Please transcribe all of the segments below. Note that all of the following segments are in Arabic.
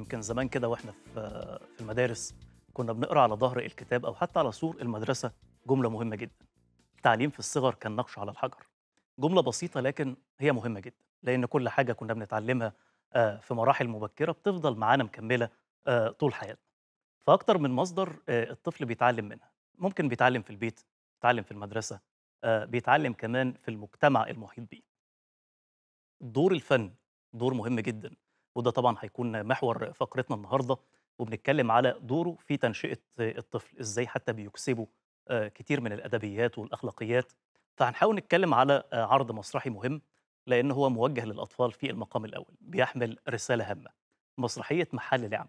يمكن زمان كده واحنا في المدارس كنا بنقرا على ظهر الكتاب او حتى على سور المدرسه جمله مهمه جدا التعليم في الصغر كان نقش على الحجر جمله بسيطه لكن هي مهمه جدا لان كل حاجه كنا بنتعلمها آه، في مراحل مبكره بتفضل معانا مكمله آه، طول حياتنا فاكتر من مصدر آه، الطفل بيتعلم منها ممكن بيتعلم في البيت بيتعلم في المدرسه بيتعلم كمان في المجتمع المحيط بيه دور الفن دور مهم جدا وده طبعا هيكون محور فقرتنا النهارده وبنتكلم على دوره في تنشئه الطفل ازاي حتى بيكسبوا آه، كتير من الادبيات والاخلاقيات فهنحاول نتكلم على آه، عرض مسرحي مهم لان هو موجه للاطفال في المقام الاول بيحمل رساله هامه مسرحيه محل لعب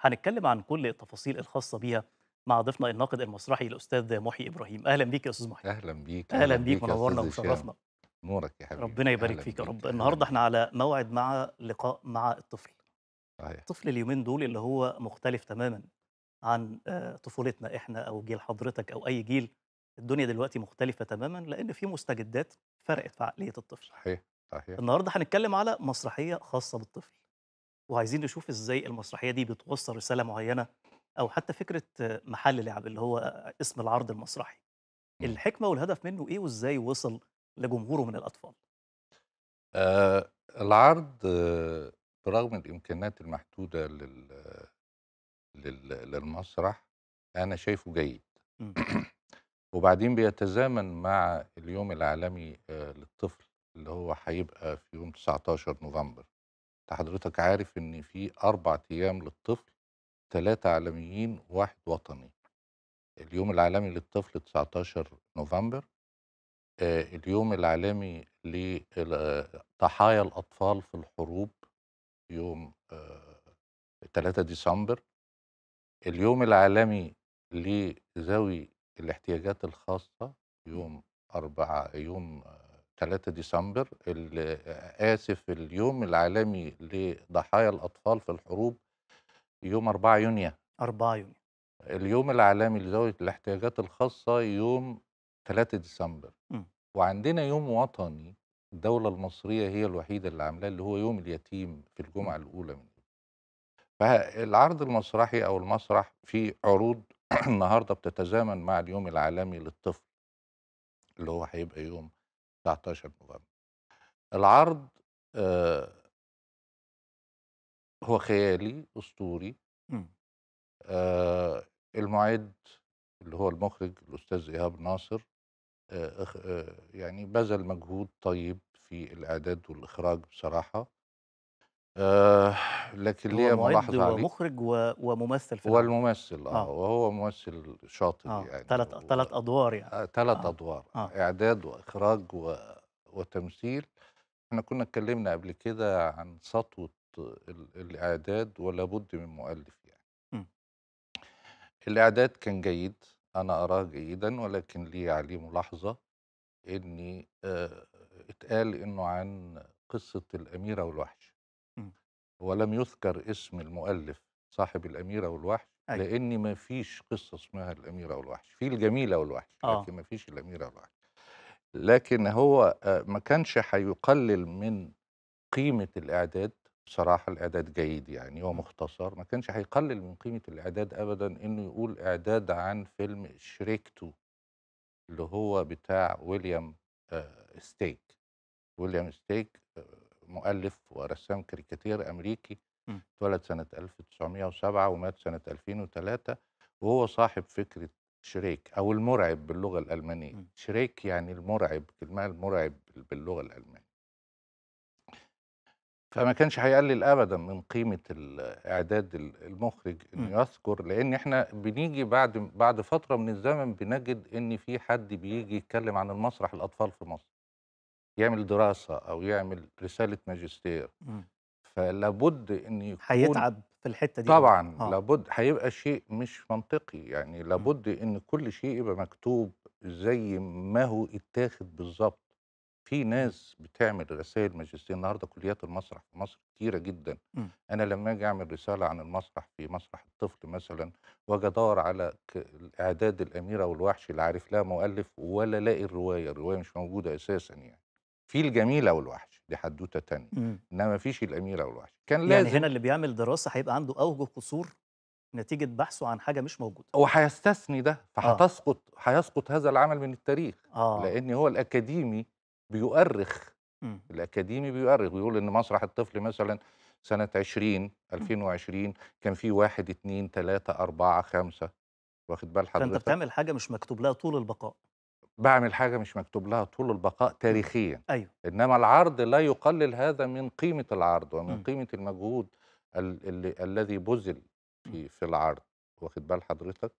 هنتكلم عن كل التفاصيل الخاصه بيها مع ضيفنا الناقد المسرحي الاستاذ محي ابراهيم اهلا بيك يا استاذ محي اهلا بيك اهلا, بيك, بيك منورنا وشرفنا نورك يا حبيبي ربنا يبارك فيك يا رب النهارده احنا على موعد مع لقاء مع الطفل صحيح الطفل اليومين دول اللي هو مختلف تماما عن آه، طفولتنا احنا او جيل حضرتك او اي جيل الدنيا دلوقتي مختلفه تماما لان في مستجدات فرقت في عقليه الطفل صحيح صحيح النهارده هنتكلم على مسرحيه خاصه بالطفل وعايزين نشوف ازاي المسرحيه دي بتوصل رساله معينه او حتى فكره آه، محل لعب اللي هو آه، اسم العرض المسرحي الحكمه والهدف منه ايه وازاي وصل لجمهوره من الأطفال آه العرض برغم الإمكانات المحدودة لل... لل... للمسرح أنا شايفه جيد إمم. وبعدين بيتزامن مع اليوم العالمي للطفل اللي هو هيبقى في يوم 19 نوفمبر انت حضرتك عارف ان في اربع ايام للطفل ثلاثة عالميين وواحد وطني اليوم العالمي للطفل 19 نوفمبر آه، اليوم العالمي لضحايا الأطفال في الحروب يوم 3 آه، ديسمبر اليوم العالمي لذوي الاحتياجات الخاصة يوم 4 يوم 3 آه، ديسمبر آسف اليوم العالمي لضحايا الأطفال في الحروب يوم 4 يونيو 4 يونيو اليوم العالمي لذوي الاحتياجات الخاصة يوم 3 ديسمبر م. إمم. وعندنا يوم وطني الدولة المصرية هي الوحيدة اللي عاملاه اللي هو يوم اليتيم في الجمعة إمم. الأولى من فالعرض المسرحي أو المسرح فيه عروض النهاردة بتتزامن مع اليوم العالمي للطفل اللي هو هيبقى يوم 19 نوفمبر العرض آه هو خيالي أسطوري إمم. آه المعد اللي هو المخرج الأستاذ إيهاب ناصر آه، آه، يعني بذل مجهود طيب في الإعداد والإخراج بصراحة آه لكن ليا ملاحظه عليه ومخرج وممثل في والممثل آه،, اه وهو ممثل شاطر آه. يعني ثلاث و... ثلاث ادوار يعني آه. ثلاث آه. ادوار آه. اعداد واخراج و... وتمثيل احنا كنا اتكلمنا قبل كده عن سطوه ال... الاعداد ولا بد من مؤلف يعني م. إمم. الاعداد كان جيد أنا أراه جيدا ولكن لي عليه ملاحظة إني آه، اتقال إنه عن قصة الأميرة والوحش إمم. ولم يذكر اسم المؤلف صاحب الأميرة والوحش أيوة. لأن ما فيش قصة اسمها الأميرة والوحش في الجميلة والوحش آه. لكن ما فيش الأميرة والوحش لكن هو آه، ما كانش هيقلل من قيمة الإعداد بصراحة الإعداد جيد يعني هو مختصر ما كانش هيقلل من قيمة الإعداد أبدا إنه يقول إعداد عن فيلم شريكته اللي هو بتاع ويليام آه، ستيك ويليام ستيك آه، مؤلف ورسام كاريكاتير أمريكي اتولد سنة 1907 ومات سنة 2003 وهو صاحب فكرة شريك أو المرعب باللغة الألمانية شريك يعني المرعب كلمة المرعب باللغة الألمانية فما كانش هيقلل ابدا من قيمه اعداد المخرج انه يذكر لان احنا بنيجي بعد بعد فتره من الزمن بنجد ان في حد بيجي يتكلم عن المسرح الاطفال في مصر يعمل دراسه او يعمل رساله ماجستير فلابد ان يكون هيتعب في الحته دي طبعا آه. لابد هيبقى شيء مش منطقي يعني لابد ان كل شيء يبقى مكتوب زي ما هو اتاخد بالظبط في إمم. ناس بتعمل رسائل ماجستير النهارده كليات المسرح في مصر كتيره جدا م. إمم. انا لما اجي اعمل رساله عن المسرح في مسرح الطفل مثلا واجي ادور على اعداد الاميره والوحش اللي عارف لها مؤلف ولا الاقي الروايه الروايه مش موجوده اساسا يعني في الجميله والوحش دي حدوته تانية م. إمم. انما فيش الاميره والوحش كان يعني لازم يعني هنا اللي بيعمل دراسه هيبقى عنده اوجه قصور نتيجه بحثه عن حاجه مش موجوده هو هيستثني ده آه. فهتسقط آه. هيسقط هذا العمل من التاريخ آه. لان هو الاكاديمي بيؤرخ م. إمم. الأكاديمي بيؤرخ بيقول إن مسرح الطفل مثلا سنة 20 2020 إمم. كان في واحد اثنين ثلاثه أربعة خمسة واخد بال حضرتك فأنت بتعمل حاجة مش مكتوب لها طول البقاء بعمل حاجة مش مكتوب لها طول البقاء إمم. تاريخيا أيوه. إنما العرض لا يقلل هذا من قيمة العرض ومن م. قيمة المجهود ال ال الذي بذل في, في العرض واخد بال حضرتك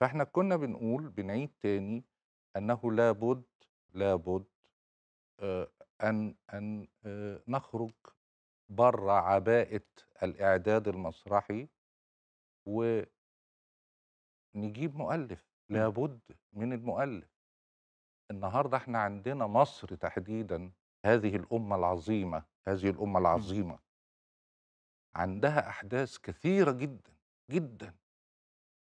فاحنا كنا بنقول بنعيد تاني أنه لابد لابد آه، أن أن آه، نخرج بره عباءة الإعداد المسرحي ونجيب مؤلف إمم. لابد من المؤلف النهارده احنا عندنا مصر تحديدا هذه الأمة العظيمة هذه الأمة إمم. العظيمة عندها أحداث كثيرة جدا جدا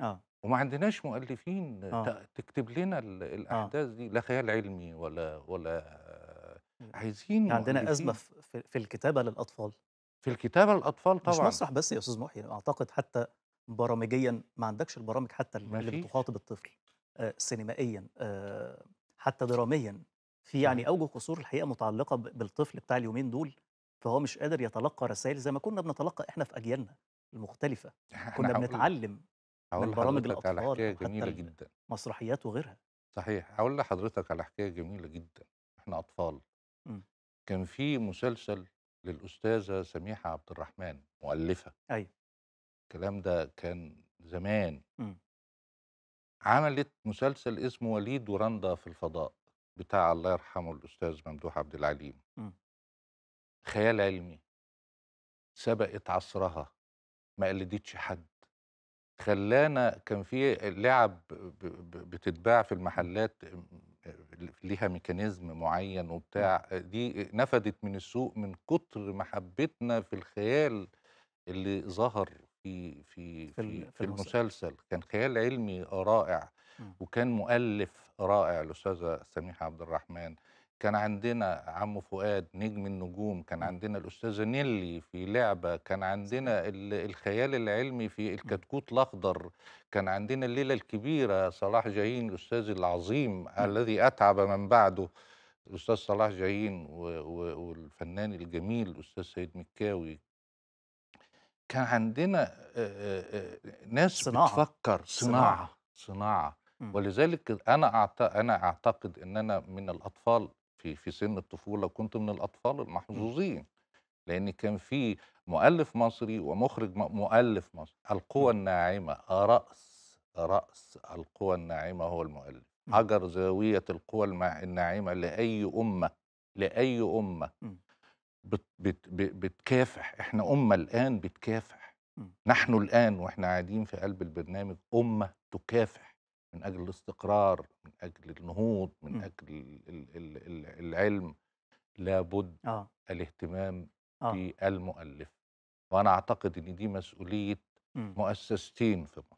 آه. وما عندناش مؤلفين آه. تكتب لنا آه. الأحداث آه. دي لا خيال علمي ولا ولا عايزين عندنا ازمه في, في الكتابه للاطفال في الكتابه للاطفال طبعا مش مسرح بس يا استاذ محيي اعتقد حتى برامجيا ما عندكش البرامج حتى اللي بتخاطب الطفل آه سينمائيا آه حتى دراميا في يعني اوجه قصور الحقيقه متعلقه بالطفل بتاع اليومين دول فهو مش قادر يتلقى رسائل زي ما كنا بنتلقى احنا في اجيالنا المختلفه كنا بنتعلم من برامج الاطفال على حكايه جميله جدا مسرحيات وغيرها صحيح هقول لحضرتك على حكايه جميله جدا احنا اطفال إمم. كان في مسلسل للاستاذه سميحه عبد الرحمن مؤلفه ايوه الكلام ده كان زمان م. إمم. عملت مسلسل اسمه وليد ورندا في الفضاء بتاع الله يرحمه الاستاذ ممدوح عبد العليم م. إمم. خيال علمي سبقت عصرها ما قلدتش حد خلانا كان في لعب بتتباع في المحلات ليها ميكانيزم معين وبتاع نعم. دي نفدت من السوق من كتر محبتنا في الخيال اللي ظهر في في في, في المسلسل كان خيال علمي رائع وكان مؤلف رائع الاستاذه سميحه عبد الرحمن كان عندنا عمو فؤاد نجم النجوم كان عندنا الأستاذة نيلي في لعبة كان عندنا الخيال العلمي في الكتكوت الأخضر كان عندنا الليلة الكبيرة صلاح جاهين الأستاذ العظيم الذي أتعب من بعده الأستاذ صلاح جاهين والفنان الجميل الأستاذ سيد مكاوي كان عندنا ناس صناعة. بتفكر صناعة صناعة, صناعة. ولذلك انا انا اعتقد ان انا من الاطفال في في سن الطفوله كنت من الاطفال إمم. المحظوظين لان كان في مؤلف مصري ومخرج مؤلف مصري القوى إمم. الناعمه راس راس القوى الناعمه هو المؤلف إمم. حجر زاويه القوى الناعمه لاي امه لاي امه بت بت بتكافح احنا امه الان بتكافح نحن الان واحنا قاعدين في قلب البرنامج امه تكافح من اجل الاستقرار من اجل النهوض من م. إمم. اجل العلم لابد آه. الاهتمام آه. بالمؤلف وانا اعتقد ان دي مسؤوليه م. إمم. مؤسستين في مصر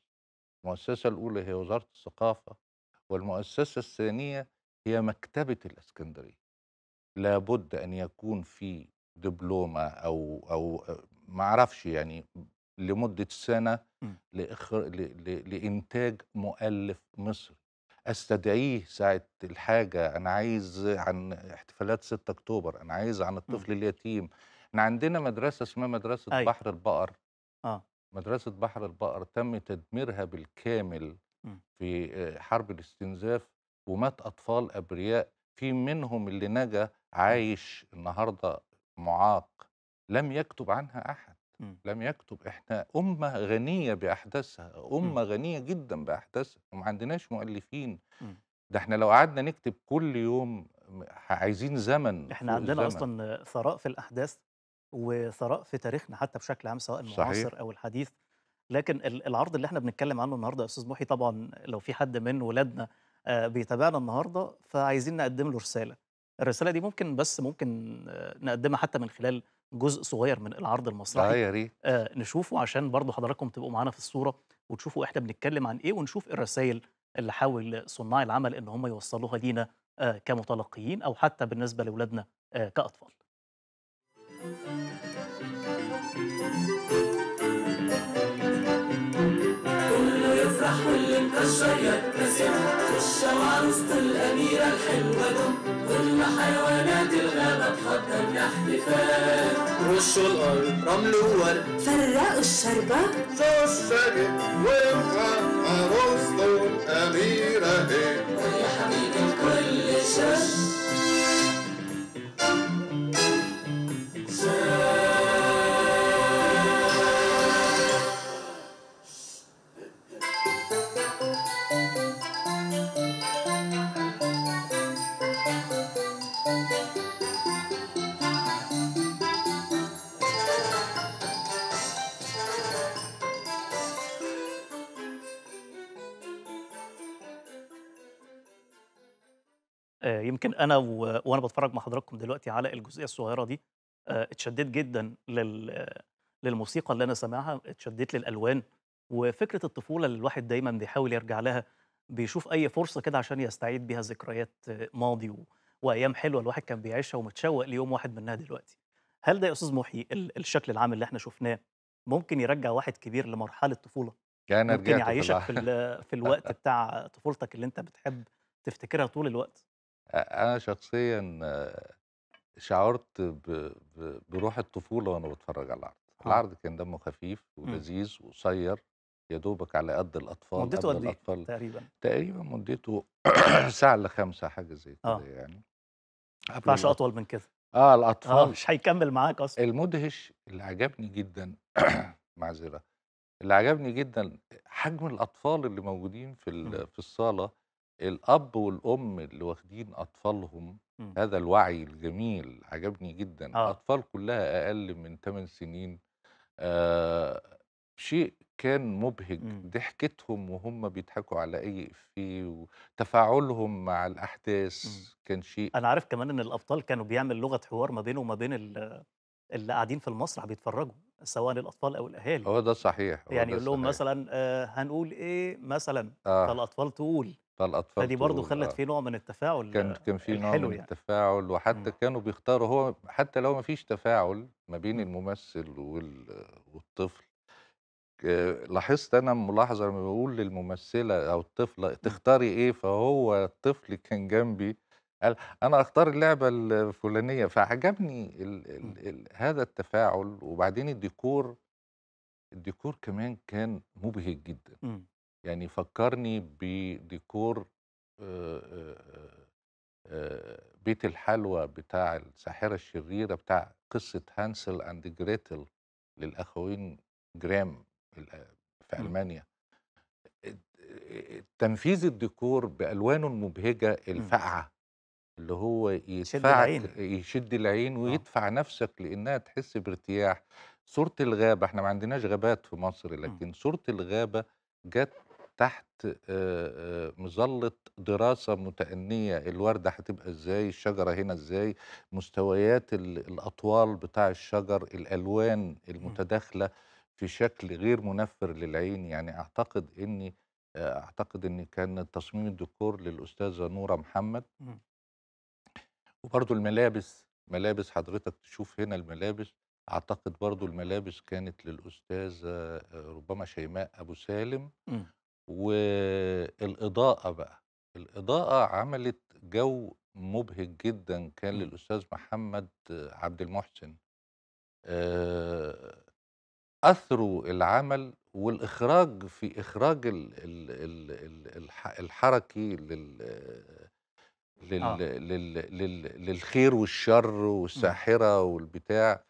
المؤسسه الاولى هي وزاره الثقافه والمؤسسه الثانيه هي مكتبه الاسكندريه لابد ان يكون في دبلومه او او ما اعرفش يعني لمدة سنة إمم. لإخر... ل... ل... لإنتاج مؤلف مصري استدعيه ساعه الحاجه انا عايز عن احتفالات 6 اكتوبر انا عايز عن إمم. الطفل اليتيم احنا عندنا مدرسه اسمها مدرسه أي. أيوه. بحر البقر اه مدرسه بحر البقر تم تدميرها بالكامل م. إمم. في آه، حرب الاستنزاف ومات اطفال ابرياء في منهم اللي نجا عايش النهارده معاق لم يكتب عنها احد م. لم يكتب احنا امه غنيه باحداثها امه م. غنيه جدا باحداثها وما عندناش مؤلفين م. ده احنا لو قعدنا نكتب كل يوم عايزين زمن احنا عندنا زمن. اصلا ثراء في الاحداث وثراء في تاريخنا حتى بشكل عام سواء المعاصر صحيح. او الحديث لكن العرض اللي احنا بنتكلم عنه النهارده يا استاذ محي طبعا لو في حد من ولادنا آه، بيتابعنا النهارده فعايزين نقدم له رساله الرساله دي ممكن بس ممكن آه، نقدمها حتى من خلال جزء صغير من العرض المسرحي آه نشوفه عشان برضه حضراتكم تبقوا معانا في الصوره وتشوفوا احنا بنتكلم عن ايه ونشوف إيه الرسائل اللي حاول صناع العمل ان هم يوصلوها لينا آه كمتلقيين او حتى بالنسبه لاولادنا آه كاطفال. الشجر كسر الشمعة وسط الأميرة الحلوة دم كل حيوانات الغابة تحضر لاحتفال رش الأرض رمل وورد فرقوا الشربة شو الشجر ومخمر وسط الأميرة ايه يا حبيبي الكل شش يمكن انا و... وانا بتفرج مع حضراتكم دلوقتي على الجزئيه الصغيره دي آه، اتشددت جدا لل... للموسيقى اللي انا سامعها اتشددت للالوان وفكره الطفوله اللي الواحد دايما بيحاول يرجع لها بيشوف اي فرصه كده عشان يستعيد بيها ذكريات ماضي و... وايام حلوه الواحد كان بيعيشها ومتشوق ليوم واحد منها دلوقتي هل ده يا استاذ محي الشكل العام اللي احنا شفناه ممكن يرجع واحد كبير لمرحله طفوله كان ممكن يعيشك في, في الوقت بتاع طفولتك اللي انت بتحب تفتكرها طول الوقت انا شخصيا شعرت بروح الطفوله وانا بتفرج على العرض آه. العرض كان دمه خفيف إمم. ولذيذ وقصير يا دوبك على قد الاطفال مدته قد ايه تقريبا تقريبا مدته ساعه لخمسه خمسه حاجه زي كده آه. يعني ما ينفعش اطول من كده اه, آه، الاطفال آه مش هيكمل معاك اصلا المدهش اللي عجبني جدا معذره اللي عجبني جدا حجم الاطفال اللي موجودين في إمم. في الصاله الاب والام اللي واخدين اطفالهم م. إمم. هذا الوعي الجميل عجبني جدا آه. اطفال كلها اقل من 8 سنين آه شيء كان مبهج م. إمم. ضحكتهم وهم بيضحكوا على اي افيه وتفاعلهم مع الاحداث م. إمم. كان شيء انا عارف كمان ان الابطال كانوا بيعمل لغه حوار ما بينه وما بين اللي قاعدين في المسرح بيتفرجوا سواء الاطفال او الاهالي هو ده صحيح هو يعني يقول لهم مثلا آه هنقول ايه مثلا آه. فالاطفال تقول فالاطفال فدي برضه خلت آه. في نوع من التفاعل كان كان في نوع من يعني. التفاعل وحتى م. إمم. كانوا بيختاروا هو حتى لو ما فيش تفاعل ما بين إمم. الممثل والطفل آه، لاحظت انا ملاحظه لما بقول للممثله او الطفله إمم. تختاري ايه فهو الطفل كان جنبي قال انا اختار اللعبه الفلانيه فعجبني الـ الـ إمم. الـ هذا التفاعل وبعدين الديكور الديكور كمان كان مبهج جدا م. إمم. يعني فكرني بديكور بيت الحلوى بتاع الساحره الشريره بتاع قصه هانسل اند جريتل للاخوين جرام في إمم. المانيا تنفيذ الديكور بالوانه المبهجه الفاقعه اللي هو يشد العين يشد العين ويدفع آه. ويدفع نفسك لانها تحس بارتياح صورة الغابة احنا ما عندناش غابات في مصر إمم. لكن صورة الغابة جت تحت مظلة دراسة متأنية الوردة هتبقى ازاي الشجرة هنا ازاي مستويات الأطوال بتاع الشجر الألوان إمم. المتداخلة في شكل غير منفر للعين يعني أعتقد إني أعتقد إن كان تصميم الديكور للأستاذة نورة محمد إمم. وبرضو الملابس ملابس حضرتك تشوف هنا الملابس اعتقد برضو الملابس كانت للاستاذه آه، ربما شيماء ابو سالم م. إمم. والاضاءه بقى الاضاءه عملت جو مبهج جدا كان إمم. للاستاذ محمد عبد المحسن آه، اثروا العمل والاخراج في اخراج الحركي لل... آه. لل... لل... للخير والشر إمم. والساحره والبتاع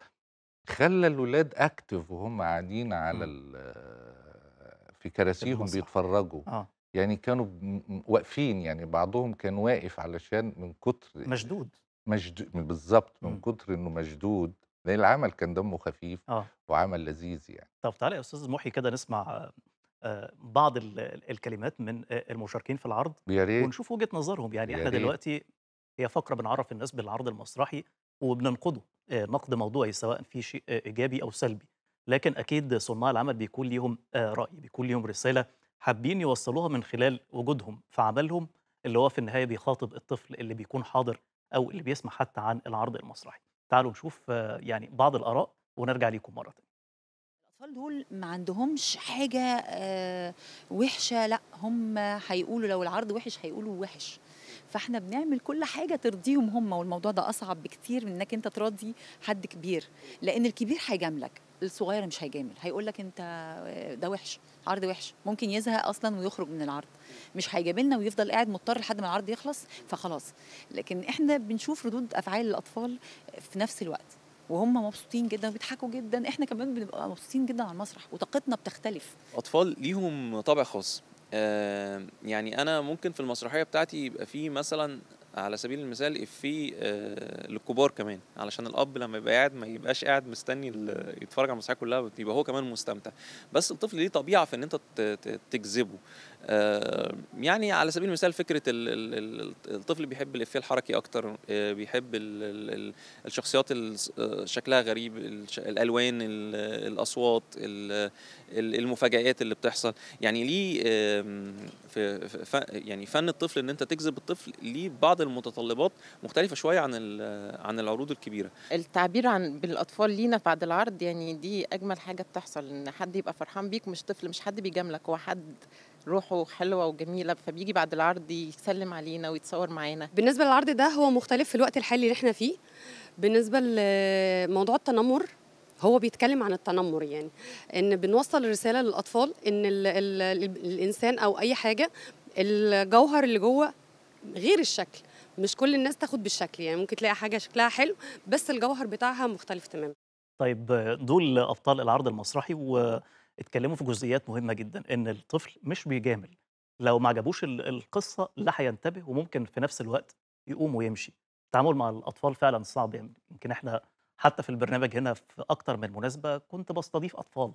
خلى الولاد اكتف وهم قاعدين على إمم. ال... في كراسيهم بيتفرجوا آه. يعني كانوا واقفين يعني بعضهم كان واقف علشان من كتر مشدود مشدود بالظبط من إمم. كتر انه مشدود لان العمل كان دمه خفيف آه. وعمل لذيذ يعني طب تعالى يا استاذ محي كده نسمع آه، بعض الكلمات من آه، المشاركين في العرض يا ونشوف وجهه نظرهم يعني احنا دلوقتي هي فقره بنعرف الناس بالعرض المسرحي وبننقده آه، نقد موضوعي سواء في شيء ايجابي او سلبي لكن اكيد صناع العمل بيكون ليهم راي بيكون ليهم رساله حابين يوصلوها من خلال وجودهم في عملهم اللي هو في النهايه بيخاطب الطفل اللي بيكون حاضر او اللي بيسمع حتى عن العرض المسرحي تعالوا نشوف يعني بعض الاراء ونرجع ليكم مره ثانيه الاطفال دول ما عندهمش حاجه آه، وحشه لا هم هيقولوا لو العرض وحش هيقولوا وحش فاحنا بنعمل كل حاجه ترضيهم هم والموضوع ده اصعب بكتير من انك انت ترضي حد كبير لان الكبير هيجاملك الصغير مش هيجامل هيقول لك انت آه، ده وحش عرض وحش ممكن يزهق اصلا ويخرج من العرض مش هيجاملنا ويفضل قاعد مضطر لحد ما العرض يخلص فخلاص لكن احنا بنشوف ردود افعال الاطفال في نفس الوقت وهم مبسوطين جدا وبيضحكوا جدا احنا كمان بنبقى مبسوطين جدا على المسرح وطاقتنا بتختلف اطفال ليهم طابع خاص آه يعني انا ممكن في المسرحيه بتاعتي يبقى في مثلا على سبيل المثال في آه للكبار كمان علشان الاب لما يبقى قاعد ما يبقاش قاعد مستني يتفرج على المسرحيه كلها يبقى هو كمان مستمتع بس الطفل ليه طبيعه في ان انت تجذبه آه، يعني على سبيل المثال فكره الطفل بيحب الافيه الحركي اكتر آه، بيحب الشخصيات آه، شكلها غريب الالوان الاصوات المفاجات اللي بتحصل يعني ليه يعني فن الطفل ان انت تجذب الطفل ليه بعض المتطلبات مختلفه شويه عن عن العروض الكبيره التعبير عن بالاطفال لينا بعد العرض يعني دي اجمل حاجه بتحصل ان حد يبقى فرحان بيك مش طفل مش حد بيجاملك هو حد روحه حلوه وجميله فبيجي بعد العرض يسلم علينا ويتصور معانا بالنسبه للعرض ده هو مختلف في الوقت الحالي اللي احنا فيه بالنسبه لموضوع التنمر هو بيتكلم عن التنمر يعني ان بنوصل رساله للاطفال ان الـ الـ الانسان او اي حاجه الجوهر اللي جوه غير الشكل مش كل الناس تاخد بالشكل يعني ممكن تلاقي حاجه شكلها حلو بس الجوهر بتاعها مختلف تماما طيب دول ابطال العرض المسرحي و اتكلموا في جزئيات مهمه جدا ان الطفل مش بيجامل لو ما عجبوش القصه لا هينتبه وممكن في نفس الوقت يقوم ويمشي التعامل مع الاطفال فعلا صعب يعني يمكن احنا حتى في البرنامج هنا في اكتر من مناسبه كنت بستضيف اطفال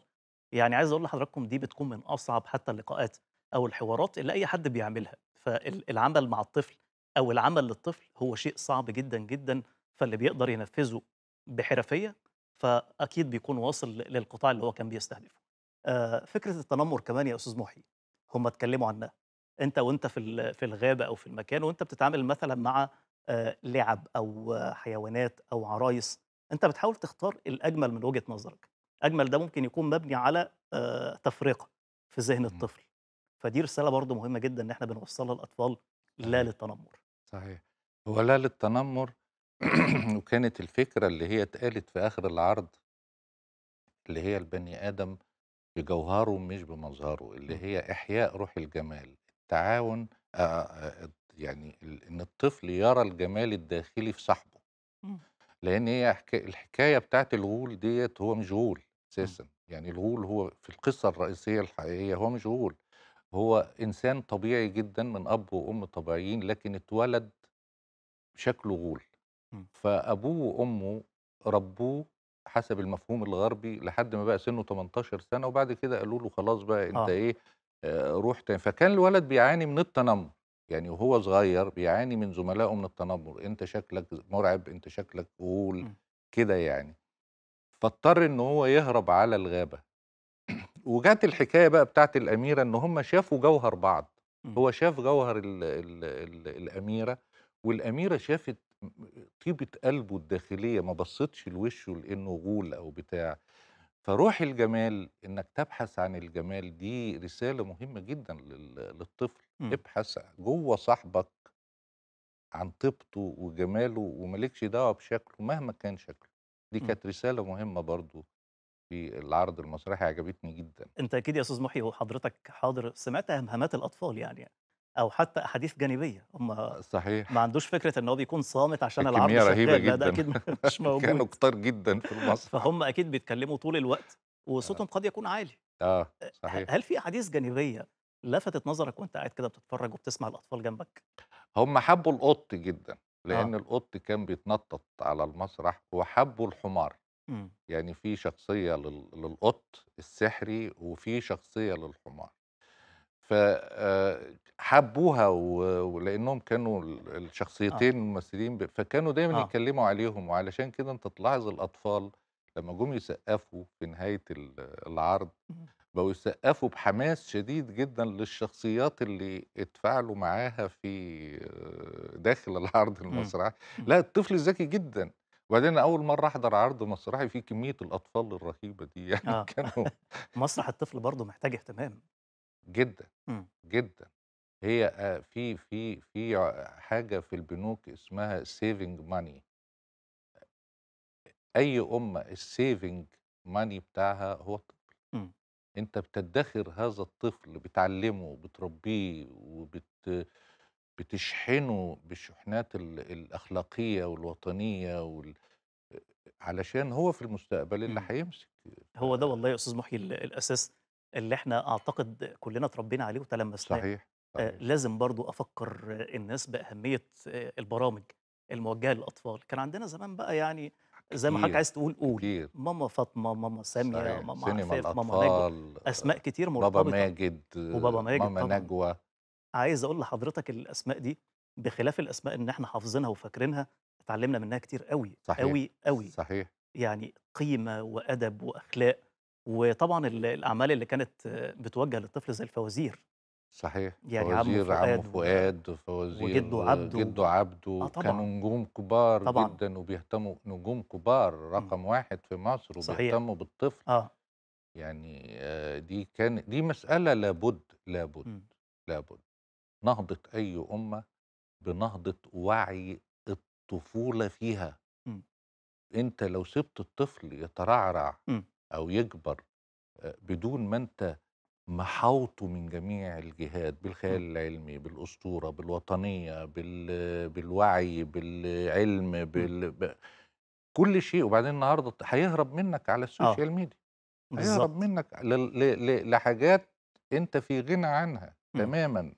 يعني عايز اقول لحضراتكم دي بتكون من اصعب حتى اللقاءات او الحوارات اللي اي حد بيعملها فالعمل مع الطفل او العمل للطفل هو شيء صعب جدا جدا فاللي بيقدر ينفذه بحرفيه فاكيد بيكون واصل للقطاع اللي هو كان بيستهدفه آه، فكره التنمر كمان يا استاذ محي هم اتكلموا عنها انت وانت في في الغابه او في المكان وانت بتتعامل مثلا مع آه، لعب او حيوانات او عرايس انت بتحاول تختار الاجمل من وجهه نظرك اجمل ده ممكن يكون مبني على آه، تفرقه في ذهن إمم. الطفل فدي رساله برضو مهمه جدا ان احنا بنوصلها للاطفال لا للتنمر صحيح هو لا للتنمر وكانت الفكره اللي هي اتقالت في اخر العرض اللي هي البني ادم بجوهره مش بمظهره اللي إمم. هي إحياء روح الجمال التعاون يعني إن الطفل يرى الجمال الداخلي في صاحبه إمم. لأن هي الحكاية بتاعت الغول ديت هو مش غول إمم. أساسا يعني الغول هو في القصة الرئيسية الحقيقية هو مش غول هو إنسان طبيعي جدا من أب وأم طبيعيين لكن اتولد شكله غول فأبوه وأمه ربوه حسب المفهوم الغربي لحد ما بقى سنه 18 سنه وبعد كده قالوا له خلاص بقى انت آه. ايه آه، روح تاني فكان الولد بيعاني من التنمر يعني وهو صغير بيعاني من زملائه من التنمر انت شكلك مرعب انت شكلك قول إمم. كده يعني فاضطر ان هو يهرب على الغابه وجات الحكايه بقى بتاعت الاميره ان هم شافوا جوهر بعض إمم. هو شاف جوهر الـ الـ الـ الاميره والاميره شافت طيبه قلبه الداخليه ما بصتش لوشه لانه غول او بتاع فروح الجمال انك تبحث عن الجمال دي رساله مهمه جدا للطفل م. إمم. ابحث جوه صاحبك عن طيبته وجماله ومالكش دعوه بشكله مهما كان شكله دي إمم. كانت رساله مهمه برضو في العرض المسرحي عجبتني جدا انت اكيد يا استاذ محي وحضرتك حاضر سمعت همهمات الاطفال يعني او حتى احاديث جانبيه هم صحيح ما عندوش فكره ان هو بيكون صامت عشان العرض رهيبه جدا ده اكيد مش موجود كانوا كتار جدا في المسرح فهم اكيد بيتكلموا طول الوقت وصوتهم آه. قد يكون عالي اه صحيح هل في احاديث جانبيه لفتت نظرك وانت قاعد كده بتتفرج وبتسمع الاطفال جنبك هم حبوا القط جدا آه. لان آه. القط كان بيتنطط على المسرح وحبوا الحمار م. يعني في شخصيه للقط السحري وفي شخصيه للحمار فحبوها ولانهم كانوا آه. الشخصيتين الممثلين فكانوا دايما آه. يتكلموا عليهم وعلشان كده انت تلاحظ الاطفال لما جم يسقفوا في نهايه العرض بقوا يسقفوا بحماس شديد جدا للشخصيات اللي اتفاعلوا معاها في داخل العرض امم. المسرحي امم. لا الطفل ذكي جدا وبعدين اول مره احضر عرض مسرحي فيه كميه الاطفال الرهيبه دي يعني آه. كانوا مسرح الطفل برضه محتاج اهتمام جدا م. إمم. جدا هي في في في حاجه في البنوك اسمها سيفنج ماني اي امه السيفنج ماني بتاعها هو الطفل م. إمم. انت بتدخر هذا الطفل بتعلمه بتربيه وبت بتشحنه بالشحنات الاخلاقيه والوطنيه وال... علشان هو في المستقبل اللي إمم. هيمسك هو ده والله يا استاذ محي الاساس اللي احنا اعتقد كلنا اتربينا عليه وتلمسناه صحيح, صحيح. لازم برضو افكر الناس باهميه البرامج الموجهه للاطفال كان عندنا زمان بقى يعني زي ما حضرتك عايز تقول قول كتير. ماما فاطمه ماما ساميه ماما عفاف ماما نجوى اسماء كتير مرتبطه بابا ماجد وبابا ماجد ماما نجوى عايز اقول لحضرتك الاسماء دي بخلاف الاسماء ان احنا حافظينها وفاكرينها اتعلمنا منها كتير قوي صحيح. قوي قوي صحيح يعني قيمه وادب واخلاق وطبعا الاعمال اللي كانت بتوجه للطفل زي الفوازير صحيح يعني فوازير عم فؤاد وفوازير وجده عبده جده عبده آه كانوا نجوم كبار طبعاً. جدا وبيهتموا نجوم كبار إمم. رقم م. واحد في مصر وبيهتموا بالطفل آه. يعني آه، دي كان دي مسألة لابد لابد م. إمم. لابد نهضة أي أمة بنهضة وعي الطفولة فيها م. إمم. أنت لو سبت الطفل يترعرع م. أو يكبر بدون ما أنت محاوطه من جميع الجهات إمم. بالخيال العلمي بالأسطورة بالوطنية بال... بالوعي بالعلم إمم. بال... ب... كل شيء وبعدين النهاردة هيهرب منك على آه. السوشيال آه. ميديا هيهرب منك ل... ل... ل... لحاجات أنت في غنى عنها م. إمم. تماما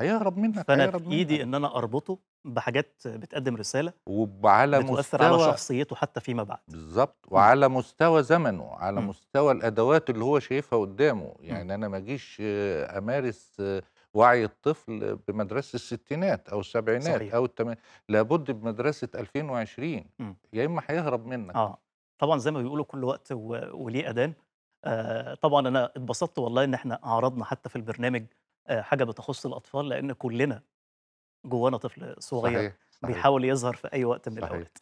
هيهرب منك فأنا هيهرب في إيدي منك. إن أنا أربطه بحاجات بتقدم رساله وعلى مستوى على شخصيته حتى فيما بعد بالظبط وعلى م. مستوى زمنه على م. مستوى الادوات اللي هو شايفها قدامه يعني م. انا ما اجيش آه، امارس آه، وعي الطفل بمدرسه الستينات او السبعينات صحيح. او التمان... لابد بمدرسه 2020 يا اما هيهرب منك اه طبعا زي ما بيقولوا كل وقت و... وليه اذان آه طبعا انا اتبسطت والله ان احنا عرضنا حتى في البرنامج آه حاجه بتخص الاطفال لان كلنا جوانا طفل صغير صحيح. صحيح. بيحاول يظهر في اي وقت من الاوقات